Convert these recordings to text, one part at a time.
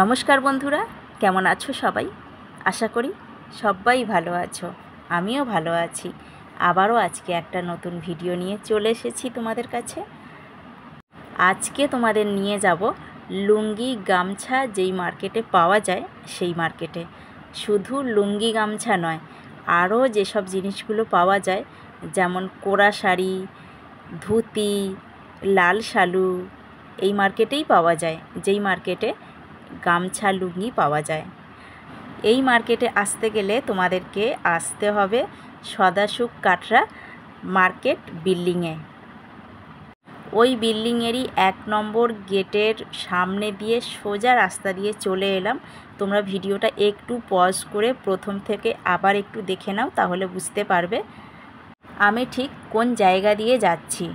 নমস্কার বন্ধুরা কেমন আছো সবাই আশা করি সবাই ভালো আছো আমিও ভালো আছি আবারও আজকে একটা নতুন ভিডিও নিয়ে চলে এসেছি তোমাদের কাছে আজকে তোমাদের নিয়ে যাব লুঙ্গি গামছা যেই মার্কেটে পাওয়া যায় সেই মার্কেটে শুধু লুঙ্গি গামছা নয় আরও যেসব জিনিসগুলো পাওয়া যায় যেমন কোরা শাড়ি ধুতি লাল শালু এই মার্কেটেই পাওয়া যায় যেই মার্কেটে গামছা লুঙ্গি পাওয়া যায় এই মার্কেটে আসতে গেলে তোমাদেরকে আসতে হবে সদাসুখ কাটরা মার্কেট বিল্ডিংয়ে ওই বিল্ডিংয়েরই এক নম্বর গেটের সামনে দিয়ে সোজা রাস্তা দিয়ে চলে এলাম তোমরা ভিডিওটা একটু পজ করে প্রথম থেকে আবার একটু দেখে নাও তাহলে বুঝতে পারবে আমি ঠিক কোন জায়গা দিয়ে যাচ্ছি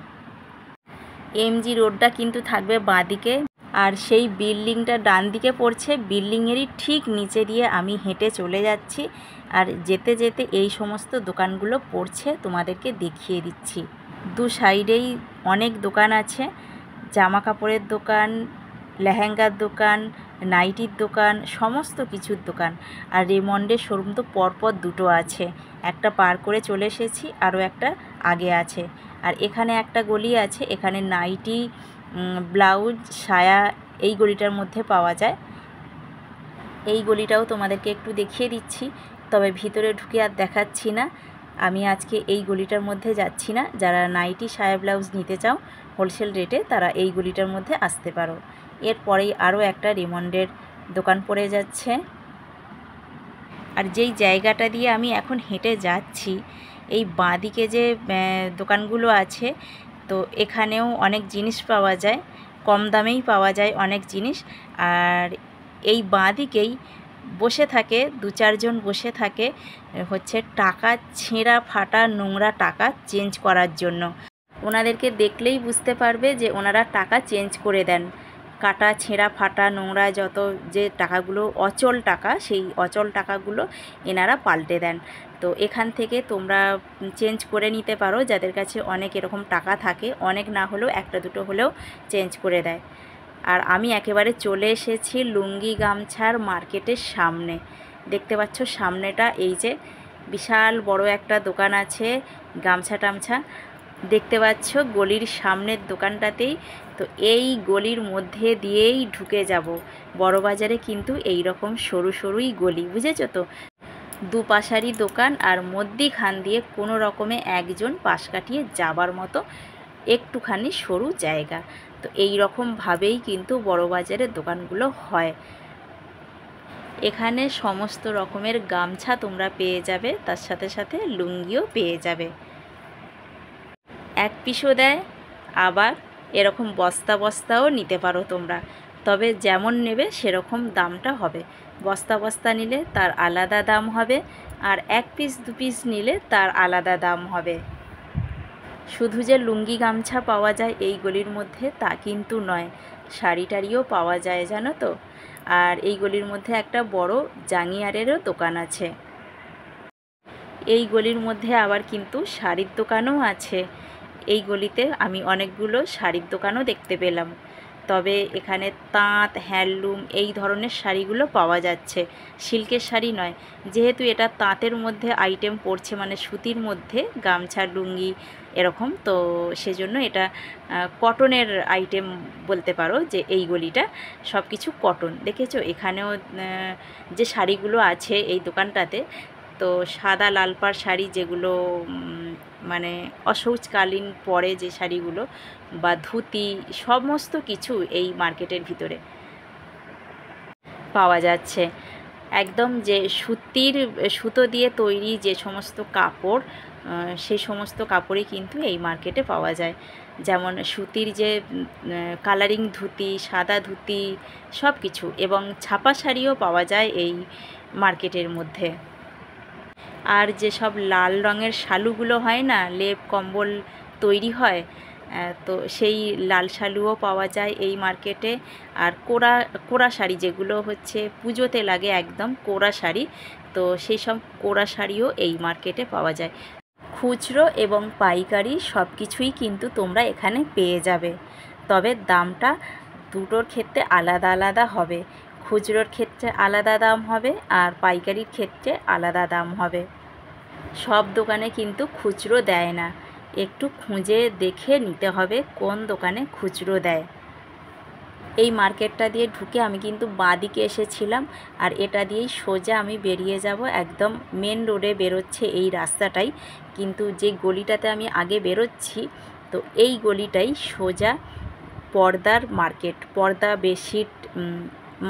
এমজি রোডটা কিন্তু থাকবে বাঁদিকে আর সেই বিল্ডিংটা ডান দিকে পড়ছে বিল্ডিংয়েরই ঠিক নিচে দিয়ে আমি হেঁটে চলে যাচ্ছি আর যেতে যেতে এই সমস্ত দোকানগুলো পড়ছে তোমাদেরকে দেখিয়ে দিচ্ছি দু সাইডেই অনেক দোকান আছে জামা কাপড়ের দোকান লেহেঙ্গার দোকান নাইটির দোকান সমস্ত কিছুর দোকান আর রেমন্ডের শোরুম তো পরপর দুটো আছে একটা পার করে চলে এসেছি আরও একটা আগে আছে আর এখানে একটা গলি আছে এখানে নাইটি ব্লাউজ সায়া এই গলিটার মধ্যে পাওয়া যায় এই গলিটাও তোমাদেরকে একটু দেখিয়ে দিচ্ছি তবে ভিতরে ঢুকে আর দেখাচ্ছি না আমি আজকে এই গলিটার মধ্যে যাচ্ছি না যারা নাইটি সায়া ব্লাউজ নিতে চাও হোলসেল রেটে তারা এই গলিটার মধ্যে আসতে পারো এরপরেই আরও একটা রিমন্ডের দোকান পড়ে যাচ্ছে আর যেই জায়গাটা দিয়ে আমি এখন হেঁটে যাচ্ছি এই বাঁদিকে যে দোকানগুলো আছে তো এখানেও অনেক জিনিস পাওয়া যায় কম দামেই পাওয়া যায় অনেক জিনিস আর এই বাঁদিকেই বসে থাকে দু চারজন বসে থাকে হচ্ছে টাকা ছেঁড়া ফাটা নোংরা টাকা চেঞ্জ করার জন্য ওনাদেরকে দেখলেই বুঝতে পারবে যে ওনারা টাকা চেঞ্জ করে দেন কাটা ছেঁড়া ফাটা নোংরা যত যে টাকাগুলো অচল টাকা সেই অচল টাকাগুলো এনারা পাল্টে দেন তো এখান থেকে তোমরা চেঞ্জ করে নিতে পারো যাদের কাছে অনেক এরকম টাকা থাকে অনেক না হলেও একটা দুটো হলেও চেঞ্জ করে দেয় আর আমি একেবারে চলে এসেছি লুঙ্গি গামছার মার্কেটের সামনে দেখতে পাচ্ছ সামনেটা এই যে বিশাল বড় একটা দোকান আছে গামছা টামছা দেখতে পাচ্ছ গলির সামনের দোকানটাতেই তো এই গলির মধ্যে দিয়েই ঢুকে যাব বড় বাজারে কিন্তু এই রকম সরু সরুই গলি বুঝেছো তো দুপাশারি দোকান আর মধ্যিখান দিয়ে কোনো রকমে একজন পাশ কাটিয়ে যাবার মতো একটুখানি সরু জায়গা তো এই রকমভাবেই কিন্তু বড় বাজারের দোকানগুলো হয় এখানে সমস্ত রকমের গামছা তোমরা পেয়ে যাবে তার সাথে সাথে লুঙ্গিও পেয়ে যাবে এক পিসও দেয় আবার এরকম বস্তা বস্তাও নিতে পারো তোমরা তবে যেমন নেবে সেরকম দামটা হবে বস্তা বস্তা নিলে তার আলাদা দাম হবে আর এক পিস দু পিস নিলে তার আলাদা দাম হবে শুধু যে লুঙ্গি গামছা পাওয়া যায় এই গলির মধ্যে তা কিন্তু নয় শাড়ি টাড়িও পাওয়া যায় জানো তো আর এই গলির মধ্যে একটা বড় জাঙিয়ারেরও দোকান আছে এই গলির মধ্যে আবার কিন্তু শাড়ির দোকানও আছে এই গলিতে আমি অনেকগুলো শাড়ির দোকানও দেখতে পেলাম তবে এখানে তাঁত হ্যান্ডলুম এই ধরনের শাড়িগুলো পাওয়া যাচ্ছে সিল্কের শাড়ি নয় যেহেতু এটা তাঁতের মধ্যে আইটেম পড়ছে মানে সুতির মধ্যে গামছা লুঙ্গি এরকম তো সেজন্য এটা কটনের আইটেম বলতে পারো যে এই গলিটা সব কিছু কটন দেখেছো এখানেও যে শাড়িগুলো আছে এই দোকানটাতে তো সাদা লালপার শাড়ি যেগুলো মানে অসৌজকালীন পরে যে শাড়িগুলো বা ধুতি সমস্ত কিছু এই মার্কেটের ভিতরে পাওয়া যাচ্ছে একদম যে সুতির সুতো দিয়ে তৈরি যে সমস্ত কাপড় সেই সমস্ত কাপড়ই কিন্তু এই মার্কেটে পাওয়া যায় যেমন সুতির যে কালারিং ধুতি সাদা ধুতি সব কিছু এবং ছাপা শাড়িও পাওয়া যায় এই মার্কেটের মধ্যে আর যে সব লাল রঙের শালুগুলো হয় না লেপ কম্বল তৈরি হয় তো সেই লাল শালুও পাওয়া যায় এই মার্কেটে আর কোরা কোরা শাড়ি যেগুলো হচ্ছে পুজোতে লাগে একদম কোরা শাড়ি তো সেই সব কোরা শাড়িও এই মার্কেটে পাওয়া যায় খুচরো এবং পাইকারি সব কিছুই কিন্তু তোমরা এখানে পেয়ে যাবে তবে দামটা দুটোর ক্ষেত্রে আলাদা আলাদা হবে খুচরোর ক্ষেত্রে আলাদা দাম হবে আর পাইকারির ক্ষেত্রে আলাদা দাম হবে সব দোকানে কিন্তু খুচরো দেয় না একটু খুঁজে দেখে নিতে হবে কোন দোকানে খুচরো দেয় এই মার্কেটটা দিয়ে ঢুকে আমি কিন্তু বাঁদিকে এসেছিলাম আর এটা দিয়েই সোজা আমি বেরিয়ে যাব একদম মেন রোডে বেরোচ্ছে এই রাস্তাটাই কিন্তু যে গলিটাতে আমি আগে বেরোচ্ছি তো এই গলিটাই সোজা পর্দার মার্কেট পর্দা বেডশিট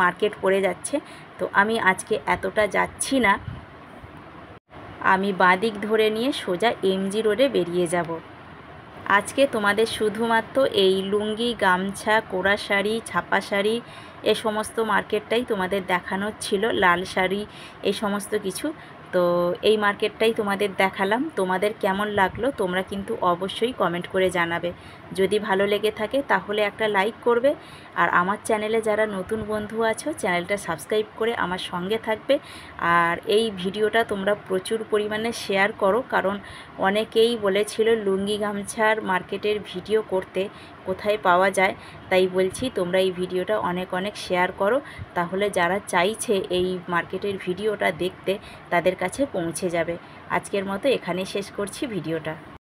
মার্কেট পড়ে যাচ্ছে তো আমি আজকে এতটা যাচ্ছি না আমি বাঁদিক ধরে নিয়ে সোজা এমজি রোডে বেরিয়ে যাব আজকে তোমাদের শুধুমাত্র এই লুঙ্গি গামছা কোড়া শাড়ি ছাপা শাড়ি এ সমস্ত মার্কেটটাই তোমাদের দেখানোর ছিল লাল শাড়ি এই সমস্ত কিছু তো এই মার্কেটটাই তোমাদের দেখালাম তোমাদের কেমন লাগলো তোমরা কিন্তু অবশ্যই কমেন্ট করে জানাবে যদি ভালো লেগে থাকে তাহলে একটা লাইক করবে আর আমার চ্যানেলে যারা নতুন বন্ধু আছো চ্যানেলটা সাবস্ক্রাইব করে আমার সঙ্গে থাকবে আর এই ভিডিওটা তোমরা প্রচুর পরিমাণে শেয়ার করো কারণ অনেকেই বলেছিল লুঙ্গি গামছার মার্কেটের ভিডিও করতে কোথায় পাওয়া যায় তাই বলছি তোমরা এই ভিডিওটা অনেক অনেক শেয়ার করো তাহলে যারা চাইছে এই মার্কেটের ভিডিওটা দেখতে তাদের কাছে পৌঁছে যাবে আজকের মতো এখানেই শেষ করছি ভিডিওটা